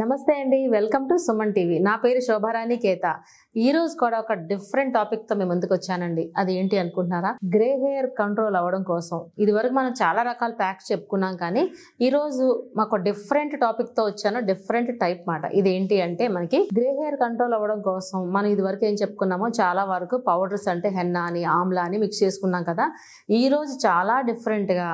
నమస్తే అండి welcome to Suman TV నా పేరు శోభారాణి కేత ఈ రోజు కూడా ఒక డిఫరెంట్ టాపిక్ తో మేము ముందుకు వచ్చానండి అది ఏంటి అనుకుంటున్నారా గ్రే హెయిర్ కంట్రోల్ అవ్వడం కోసం ఇది వరకు మనం చాలా రకాల ప్యాక్స్ చెప్పుకున్నాం కానీ ఈ రోజు మాకు డిఫరెంట్ టాపిక్ తో వచ్చాను డిఫరెంట్ టైప్ మాట ఇది ఏంటి అంటే మనకి గ్రే హెయిర్ కంట్రోల్ అవ్వడం కోసం మనం ఇది వరకు ఏం చెప్పుకున్నామో చాలా వరకు పౌడర్స్ అంటే హెన్నా అని ఆమ్లా అని మిక్స్ చేసుకున్నాం కదా ఈ రోజు చాలా డిఫరెంట్ గా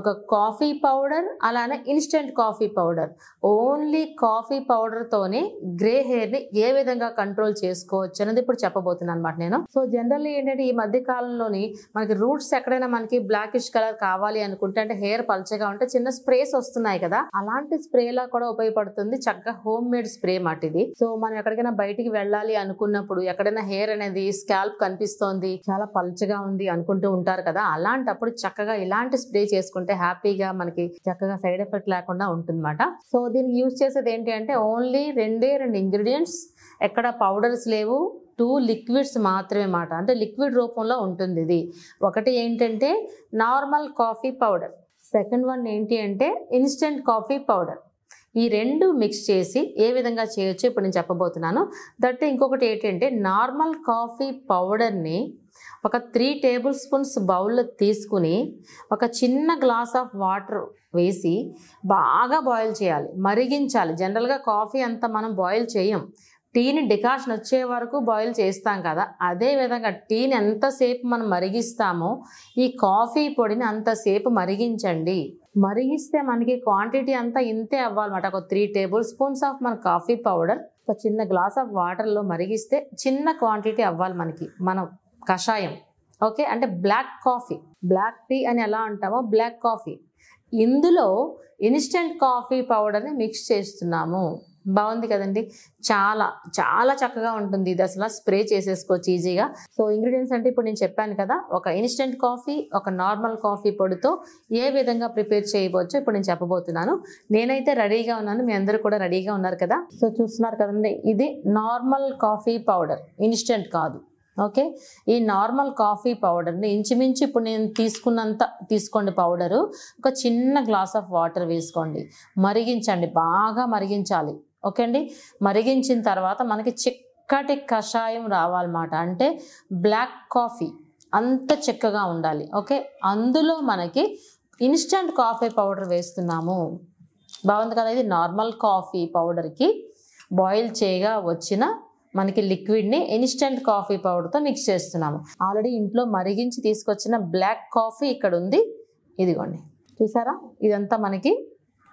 ఒక కాఫీ పౌడర్ అలానే instant coffee powder only coffee coffee తోని గ్రే హెయిర్ ని ఏ విధంగా కంట్రోల్ చేసుకోవచ్చు అనేది ఇప్పుడు చెప్పబోతున్నాను అనమాట నేను సో జనరల్లీ ఏంటంటే ఈ మధ్య కాలంలోని మనకి రూట్స్ ఎక్కడైనా మనకి బ్లాకిష్ కలర్ కావాలి అనుకుంటే అంటే హెయిర్ పల్చగా ఉంటే చిన్న స్ప్రేస్ వస్తున్నాయి కదా అలాంటి స్ప్రేలా కూడా ఉపయోగపడుతుంది చక్కగా హోమ్ మేడ్ స్ప్రే మాట ఇది సో మనం ఎక్కడికైనా బయటికి వెళ్ళాలి అనుకున్నప్పుడు ఎక్కడైనా హెయిర్ అనేది స్కాల్ప్ కనిపిస్తోంది చాలా పల్చగా ఉంది అనుకుంటూ ఉంటారు కదా అలాంటప్పుడు చక్కగా ఇలాంటి స్ప్రే చేసుకుంటే హ్యాపీగా మనకి చక్కగా సైడ్ ఎఫెక్ట్ లేకుండా ఉంటుంది సో దీనికి యూజ్ చేసేది ఏంటి ఏంటి అంటే ఓన్లీ రెండే రెండు ఇంగ్రీడియంట్స్ ఎక్కడ పౌడర్స్ లేవు టూ లిక్విడ్స్ మాత్రమే మాట అంటే లిక్విడ్ రూపంలో ఉంటుంది ఇది ఒకటి ఏంటంటే normal coffee powder second one ఏంటి అంటే ఇన్స్టెంట్ కాఫీ పౌడర్ ఈ రెండు మిక్స్ చేసి ఏ విధంగా చేయొచ్చు ఇప్పుడు నేను చెప్పబోతున్నాను దట్ ఇంకొకటి ఏంటంటే నార్మల్ కాఫీ పౌడర్ని ఒక త్రీ టేబుల్ స్పూన్స్ బౌల్ తీసుకుని ఒక చిన్న గ్లాస్ ఆఫ్ వాటర్ వేసి బాగా బాయిల్ చేయాలి మరిగించాలి జనరల్గా కాఫీ అంతా మనం బాయిల్ చేయం టీని డికాషన్ వచ్చే వరకు బాయిల్ చేస్తాం కదా అదేవిధంగా టీని ఎంతసేపు మనం మరిగిస్తామో ఈ కాఫీ పొడిని అంతసేపు మరిగించండి మరిగిస్తే మనకి క్వాంటిటీ అంతా ఇంతే అవ్వాలన్నమాట ఒక త్రీ టేబుల్ స్పూన్స్ ఆఫ్ మన కాఫీ పౌడర్ ఒక చిన్న గ్లాస్ ఆఫ్ వాటర్లో మరిగిస్తే చిన్న క్వాంటిటీ అవ్వాలి మనకి మనం కషాయం ఓకే అంటే బ్లాక్ కాఫీ బ్లాక్ టీ అని ఎలా అంటామో బ్లాక్ కాఫీ ఇందులో ఇన్స్టెంట్ కాఫీ పౌడర్ని మిక్స్ చేస్తున్నాము బాగుంది కదండి చాలా చాలా చక్కగా ఉంటుంది ఇది అసలు స్ప్రే చేసేసుకోవచ్చు ఈజీగా సో ఇంగ్రీడియంట్స్ అంటే ఇప్పుడు నేను చెప్పాను కదా ఒక ఇన్స్టెంట్ కాఫీ ఒక నార్మల్ కాఫీ పొడితో ఏ విధంగా ప్రిపేర్ చేయవచ్చు ఇప్పుడు నేను చెప్పబోతున్నాను నేనైతే రెడీగా ఉన్నాను మీ అందరూ కూడా రెడీగా ఉన్నారు కదా సో చూస్తున్నారు కదండి ఇది నార్మల్ కాఫీ పౌడర్ ఇన్స్టెంట్ కాదు ఓకే ఈ నార్మల్ కాఫీ పౌడర్ని ఇంచుమించు ఇప్పుడు నేను తీసుకున్నంత తీసుకోండి పౌడరు ఒక చిన్న గ్లాస్ ఆఫ్ వాటర్ వేసుకోండి మరిగించండి బాగా మరిగించాలి ఓకే అండి మరిగించిన తర్వాత మనకి చిక్కటి కషాయం రావాలన్నమాట అంటే బ్లాక్ కాఫీ అంత చిక్కగా ఉండాలి ఓకే అందులో మనకి ఇన్స్టంట్ కాఫీ పౌడర్ వేస్తున్నాము బాగుంది కదా ఇది నార్మల్ కాఫీ పౌడర్కి బాయిల్ చేయగా వచ్చిన మనకి లిక్విడ్ని ఇన్స్టెంట్ కాఫీ పౌడర్తో మిక్స్ చేస్తున్నాము ఆల్రెడీ ఇంట్లో మరిగించి తీసుకొచ్చిన బ్లాక్ కాఫీ ఇక్కడ ఉంది ఇదిగోండి చూసారా ఇదంతా మనకి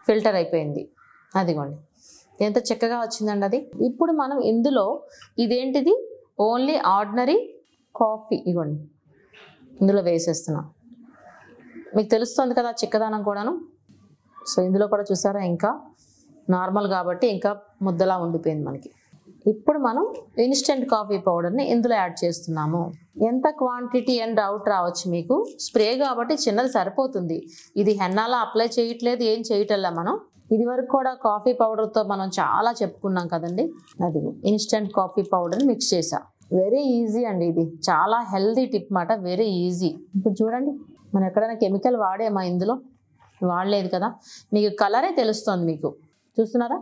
ఫిల్టర్ అయిపోయింది అదిగోండి ఎంత చక్కగా వచ్చిందండి అది ఇప్పుడు మనం ఇందులో ఇదేంటిది ఓన్లీ ఆర్డినరీ కాఫీ ఇగోండి ఇందులో వేసేస్తున్నాం మీకు తెలుస్తుంది కదా చిక్కదానం కూడాను సో ఇందులో కూడా చూసారా ఇంకా నార్మల్ కాబట్టి ఇంకా ముద్దలా ఉండిపోయింది మనకి ఇప్పుడు మనం ఇన్స్టెంట్ కాఫీ పౌడర్ని ఇందులో యాడ్ చేస్తున్నాము ఎంత క్వాంటిటీ అండ్ డౌట్ రావచ్చు మీకు స్ప్రే కాబట్టి చిన్నది సరిపోతుంది ఇది హెన్నాలా అప్లై చేయట్లేదు ఏం చేయటల్లా మనం ఇది వరకు కూడా కాఫీ పౌడర్తో మనం చాలా చెప్పుకున్నాం కదండి అది ఇన్స్టెంట్ కాఫీ పౌడర్ని మిక్స్ చేసా వెరీ ఈజీ అండి ఇది చాలా హెల్దీ టిప్ మాట వెరీ ఈజీ ఇప్పుడు చూడండి మనం ఎక్కడైనా కెమికల్ వాడేమా ఇందులో వాడలేదు కదా మీకు కలరే తెలుస్తుంది మీకు చూస్తున్నారా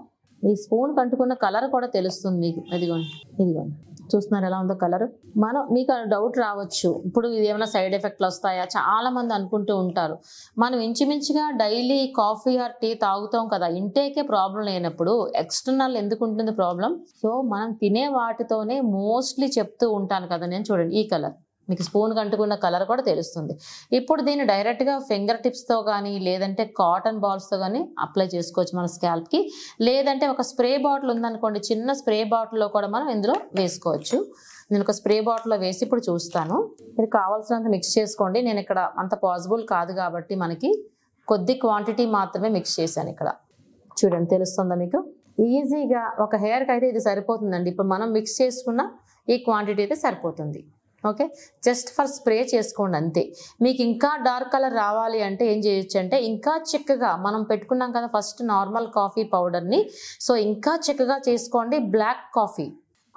ఈ స్పూన్ కంటుకున్న కలర్ కూడా తెలుస్తుంది మీకు ఇదిగోండి ఇదిగోండి చూస్తున్నారు ఎలా ఉందో కలర్ మనం మీకు డౌట్ రావచ్చు ఇప్పుడు ఇది ఏమైనా సైడ్ ఎఫెక్ట్లు వస్తాయా చాలా మంది అనుకుంటూ ఉంటారు మనం ఇంచుమించుగా డైలీ కాఫీ ఆర్ టీ తాగుతాం కదా ఇంటేకే ప్రాబ్లం లేనప్పుడు ఎక్స్టర్నల్ ఎందుకు ఉంటుంది ప్రాబ్లం సో మనం తినే వాటితోనే మోస్ట్లీ చెప్తూ ఉంటాను కదా నేను చూడండి ఈ కలర్ మీకు స్పూన్ కంటుకున్న కలర్ కూడా తెలుస్తుంది ఇప్పుడు దీన్ని డైరెక్ట్గా ఫింగర్ టిప్స్తో కానీ లేదంటే కాటన్ బాల్స్తో కానీ అప్లై చేసుకోవచ్చు మన స్కాల్ప్కి లేదంటే ఒక స్ప్రే బాటిల్ ఉందనుకోండి చిన్న స్ప్రే బాటిల్లో కూడా మనం ఇందులో వేసుకోవచ్చు నేను ఒక స్ప్రే బాటిల్లో వేసి ఇప్పుడు చూస్తాను మీరు కావాల్సినంత మిక్స్ చేసుకోండి నేను ఇక్కడ అంత పాసిబుల్ కాదు కాబట్టి మనకి కొద్ది క్వాంటిటీ మాత్రమే మిక్స్ చేశాను ఇక్కడ చూడండి తెలుస్తుందా మీకు ఈజీగా ఒక హెయిర్కి అయితే ఇది సరిపోతుందండి ఇప్పుడు మనం మిక్స్ చేసుకున్న ఈ క్వాంటిటీ అయితే సరిపోతుంది ఓకే జస్ట్ ఫర్ స్ప్రే చేసుకోండి అంతే మీకు ఇంకా డార్క్ కలర్ రావాలి అంటే ఏం చేయొచ్చు అంటే ఇంకా చిక్కగా మనం పెట్టుకున్నాం కదా ఫస్ట్ నార్మల్ కాఫీ పౌడర్ని సో ఇంకా చిక్కగా చేసుకోండి బ్లాక్ కాఫీ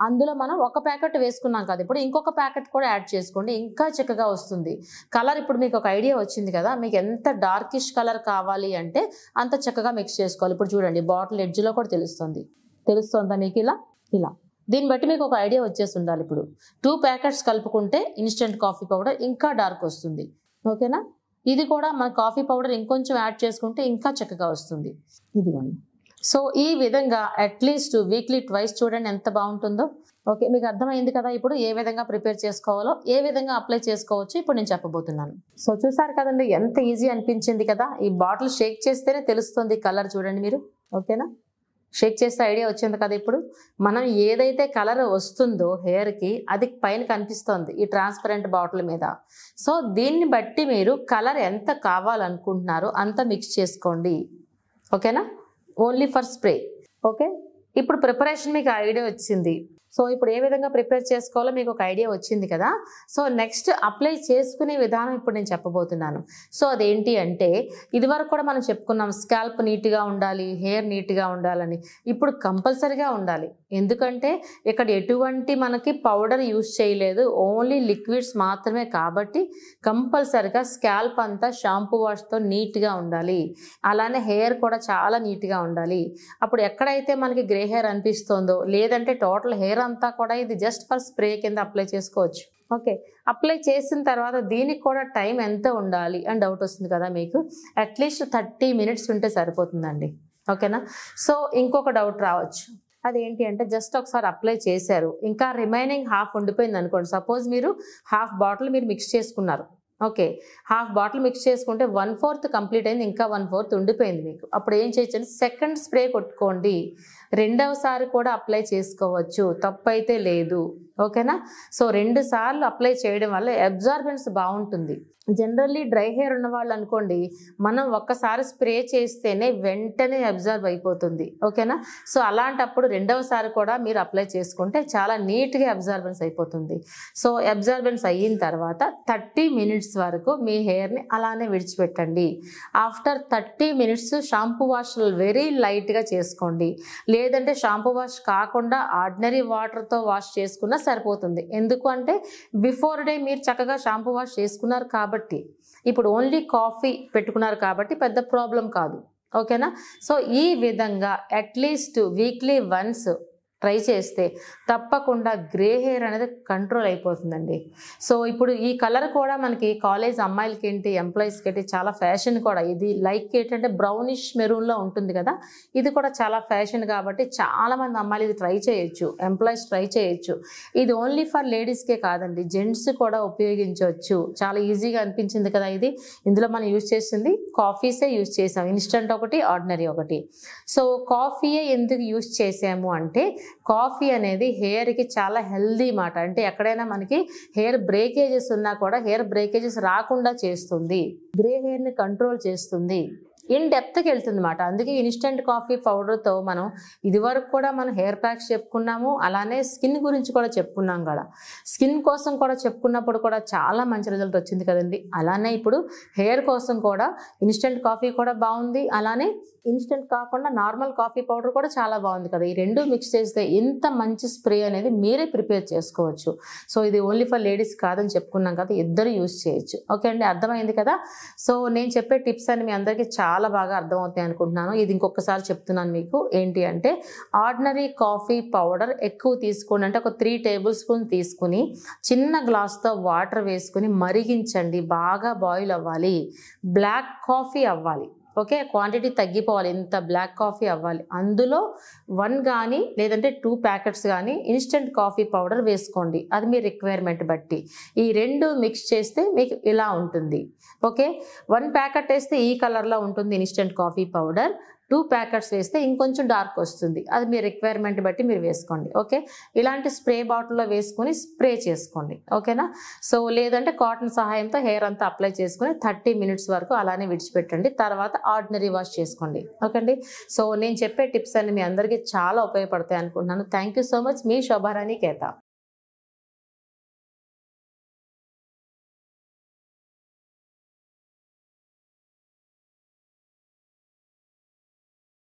అందులో మనం ఒక ప్యాకెట్ వేసుకున్నాం కదా ఇప్పుడు ఇంకొక ప్యాకెట్ కూడా యాడ్ చేసుకోండి ఇంకా చక్కగా వస్తుంది కలర్ ఇప్పుడు మీకు ఒక ఐడియా వచ్చింది కదా మీకు ఎంత డార్కిష్ కలర్ కావాలి అంటే అంత చక్కగా మిక్స్ చేసుకోవాలి ఇప్పుడు చూడండి బాటిల్ ఎడ్జ్లో కూడా తెలుస్తుంది తెలుస్తుందా మీకు ఇలా ఇలా దీన్ని బట్టి మీకు ఒక ఐడియా వచ్చేసి ఉండాలి ఇప్పుడు టూ ప్యాకెట్స్ కలుపుకుంటే ఇన్స్టెంట్ కాఫీ పౌడర్ ఇంకా డార్క్ వస్తుంది ఓకేనా ఇది కూడా మన కాఫీ పౌడర్ ఇంకొంచెం యాడ్ చేసుకుంటే ఇంకా చక్కగా వస్తుంది ఇదిగోండి సో ఈ విధంగా అట్లీస్ట్ వీక్లీ ట్వైస్ చూడండి ఎంత బాగుంటుందో ఓకే మీకు అర్థమైంది కదా ఇప్పుడు ఏ విధంగా ప్రిపేర్ చేసుకోవాలో ఏ విధంగా అప్లై చేసుకోవచ్చు ఇప్పుడు నేను చెప్పబోతున్నాను సో చూసారు కదండి ఎంత ఈజీ అనిపించింది కదా ఈ బాటిల్ షేక్ చేస్తేనే తెలుస్తుంది కలర్ చూడండి మీరు ఓకేనా షేక్ చేస్తే ఐడియా వచ్చింది కదా ఇప్పుడు మనం ఏదైతే కలర్ వస్తుందో హెయిర్కి అది పైన కనిపిస్తుంది ఈ ట్రాన్స్పరెంట్ బాటిల్ మీద సో దీన్ని బట్టి మీరు కలర్ ఎంత కావాలనుకుంటున్నారో అంత మిక్స్ చేసుకోండి ఓకేనా ఓన్లీ ఫర్ స్ప్రే ఓకే ఇప్పుడు ప్రిపరేషన్ మీకు ఐడియా వచ్చింది సో ఇప్పుడు ఏ విధంగా ప్రిపేర్ చేసుకోవాలో మీకు ఒక ఐడియా వచ్చింది కదా సో నెక్స్ట్ అప్లై చేసుకునే విధానం ఇప్పుడు నేను చెప్పబోతున్నాను సో అదేంటి అంటే ఇదివరకు కూడా మనం చెప్పుకున్నాం స్కాల్ప్ నీట్గా ఉండాలి హెయిర్ నీట్గా ఉండాలని ఇప్పుడు కంపల్సరీగా ఉండాలి ఎందుకంటే ఇక్కడ ఎటువంటి మనకి పౌడర్ యూజ్ చేయలేదు ఓన్లీ లిక్విడ్స్ మాత్రమే కాబట్టి కంపల్సరిగా స్కాల్ప్ అంతా షాంపూ వాష్తో నీట్గా ఉండాలి అలానే హెయిర్ కూడా చాలా నీట్గా ఉండాలి అప్పుడు ఎక్కడైతే మనకి గ్రే హెయిర్ అనిపిస్తుందో లేదంటే టోటల్ హెయిర్ అంతా కూడా ఇది జస్ట్ ఫర్ స్ప్రే కింద అప్లై చేసుకోవచ్చు ఓకే అప్లై చేసిన తర్వాత దీనికి కూడా టైం ఎంత ఉండాలి అని డౌట్ వస్తుంది కదా మీకు అట్లీస్ట్ థర్టీ మినిట్స్ ఉంటే సరిపోతుందండి ఓకేనా సో ఇంకొక డౌట్ రావచ్చు అదేంటి అంటే జస్ట్ ఒకసారి అప్లై చేశారు ఇంకా రిమైనింగ్ హాఫ్ ఉండిపోయింది అనుకోండి సపోజ్ మీరు హాఫ్ బాటిల్ మీరు మిక్స్ చేసుకున్నారు ఓకే హాఫ్ బాటిల్ మిక్స్ చేసుకుంటే వన్ ఫోర్త్ కంప్లీట్ అయింది ఇంకా వన్ ఫోర్త్ ఉండిపోయింది మీకు అప్పుడు ఏం చేయొచ్చు సెకండ్ స్ప్రే కొట్టుకోండి రెండవసారి కూడా అప్లై చేసుకోవచ్చు తప్పైతే లేదు ఓకేనా సో రెండు సార్లు అప్లై చేయడం వల్ల అబ్జార్బెన్స్ బాగుంటుంది జనరల్లీ డ్రై హెయిర్ ఉన్న వాళ్ళు అనుకోండి మనం ఒక్కసారి స్ప్రే చేస్తేనే వెంటనే అబ్జార్బ్ అయిపోతుంది ఓకేనా సో అలాంటప్పుడు రెండవసారి కూడా మీరు అప్లై చేసుకుంటే చాలా నీట్గా అబ్జార్బెన్స్ అయిపోతుంది సో అబ్జార్బెన్స్ అయిన తర్వాత థర్టీ మినిట్స్ వరకు మీ హెయిర్ని అలానే విడిచిపెట్టండి after thirty minutes shampoo wash very లైట్గా చేసుకోండి లేదంటే షాంపూ వాష్ కాకుండా ఆర్డినరీ వాటర్తో వాష్ చేసుకున్న సరిపోతుంది ఎందుకు అంటే బిఫోర్ డే మీరు చక్కగా షాంపూ వాష్ చేసుకున్నారు కాబట్టి ఇప్పుడు ఓన్లీ కాఫీ పెట్టుకున్నారు కాబట్టి పెద్ద ప్రాబ్లం కాదు ఓకేనా సో ఈ విధంగా అట్లీస్ట్ వీక్లీ వన్స్ ట్రై చేస్తే తప్పకుండా గ్రే హెయిర్ అనేది కంట్రోల్ అయిపోతుందండి సో ఇప్పుడు ఈ కలర్ కూడా మనకి కాలేజ్ అమ్మాయిలకి ఏంటి ఎంప్లాయీస్కి ఏంటి చాలా ఫ్యాషన్ కూడా ఇది లైక్ ఏంటంటే బ్రౌనిష్ మెరూన్లో ఉంటుంది కదా ఇది కూడా చాలా ఫ్యాషన్ కాబట్టి చాలామంది అమ్మాయిలు ఇది ట్రై చేయొచ్చు ఎంప్లాయీస్ ట్రై చేయొచ్చు ఇది ఓన్లీ ఫర్ లేడీస్కే కాదండి జెంట్స్ కూడా ఉపయోగించవచ్చు చాలా ఈజీగా అనిపించింది కదా ఇది ఇందులో మనం యూజ్ చేసింది కాఫీసే యూజ్ చేసాం ఇన్స్టంట్ ఒకటి ఆర్డినరీ ఒకటి సో కాఫీయే ఎందుకు యూజ్ చేసాము అంటే కాఫీ అనేది హెయిర్కి చాలా హెల్దీ మాట అంటే ఎక్కడైనా మనకి హెయిర్ బ్రేకేజెస్ ఉన్నా కూడా హెయిర్ బ్రేకేజెస్ రాకుండా చేస్తుంది గ్రే హెయిర్ని కంట్రోల్ చేస్తుంది ఇన్ డెప్త్కి వెళ్తుంది అనమాట అందుకే ఇన్స్టెంట్ కాఫీ పౌడర్తో మనం ఇదివరకు కూడా మనం హెయిర్ ప్యాక్స్ చెప్పుకున్నాము అలానే స్కిన్ గురించి కూడా చెప్పుకున్నాం కదా స్కిన్ కోసం కూడా చెప్పుకున్నప్పుడు కూడా చాలా మంచి రిజల్ట్ వచ్చింది కదండి అలానే ఇప్పుడు హెయిర్ కోసం కూడా ఇన్స్టెంట్ కాఫీ కూడా బాగుంది అలానే ఇన్స్టెంట్ కాకుండా నార్మల్ కాఫీ పౌడర్ కూడా చాలా బాగుంది కదా ఈ రెండు మిక్స్ చేస్తే ఎంత మంచి స్ప్రే అనేది మీరే ప్రిపేర్ చేసుకోవచ్చు సో ఇది ఓన్లీ ఫర్ లేడీస్ కాదని చెప్పుకున్నాం కదా ఇద్దరు యూస్ చేయొచ్చు ఓకే అండి అర్థమైంది కదా సో నేను చెప్పే టిప్స్ అని మీ అందరికీ చాలా చాలా బాగా అర్థమవుతాయి అనుకుంటున్నాను ఇది ఇంకొకసారి చెప్తున్నాను మీకు ఏంటి అంటే ఆర్డినరీ కాఫీ పౌడర్ ఎక్కువ తీసుకోండి అంటే ఒక త్రీ టేబుల్ స్పూన్ తీసుకుని చిన్న గ్లాస్తో వాటర్ వేసుకుని మరిగించండి బాగా బాయిల్ అవ్వాలి బ్లాక్ కాఫీ అవ్వాలి ఓకే క్వాంటిటీ తగ్గిపోవాలి ఇంత బ్లాక్ కాఫీ అవ్వాలి అందులో వన్ కానీ లేదంటే టూ ప్యాకెట్స్ కానీ ఇన్స్టెంట్ కాఫీ పౌడర్ వేసుకోండి అది మీ రిక్వైర్మెంట్ బట్టి ఈ రెండు మిక్స్ చేస్తే మీకు ఇలా ఉంటుంది ఓకే వన్ ప్యాకెట్ వేస్తే ఈ కలర్లో ఉంటుంది instant coffee powder two packets వేస్తే ఇంకొంచెం డార్క్ వస్తుంది అది మీ రిక్వైర్మెంట్ బట్టి మీరు వేసుకోండి ఓకే ఇలాంటి స్ప్రే బాటిల్లో వేసుకొని స్ప్రే చేసుకోండి ఓకేనా సో లేదంటే కాటన్ సహాయంతో హెయిర్ అంతా అప్లై చేసుకుని థర్టీ మినిట్స్ వరకు అలానే విడిచిపెట్టండి తర్వాత ఆర్డినరీ వాష్ చేసుకోండి ఓకే అండి సో నేను చెప్పే టిప్స్ అన్ని మీ అందరికీ చాలా ఉపయోగపడతాయి అనుకుంటున్నాను థ్యాంక్ సో మచ్ మీ శోభారాణి కేత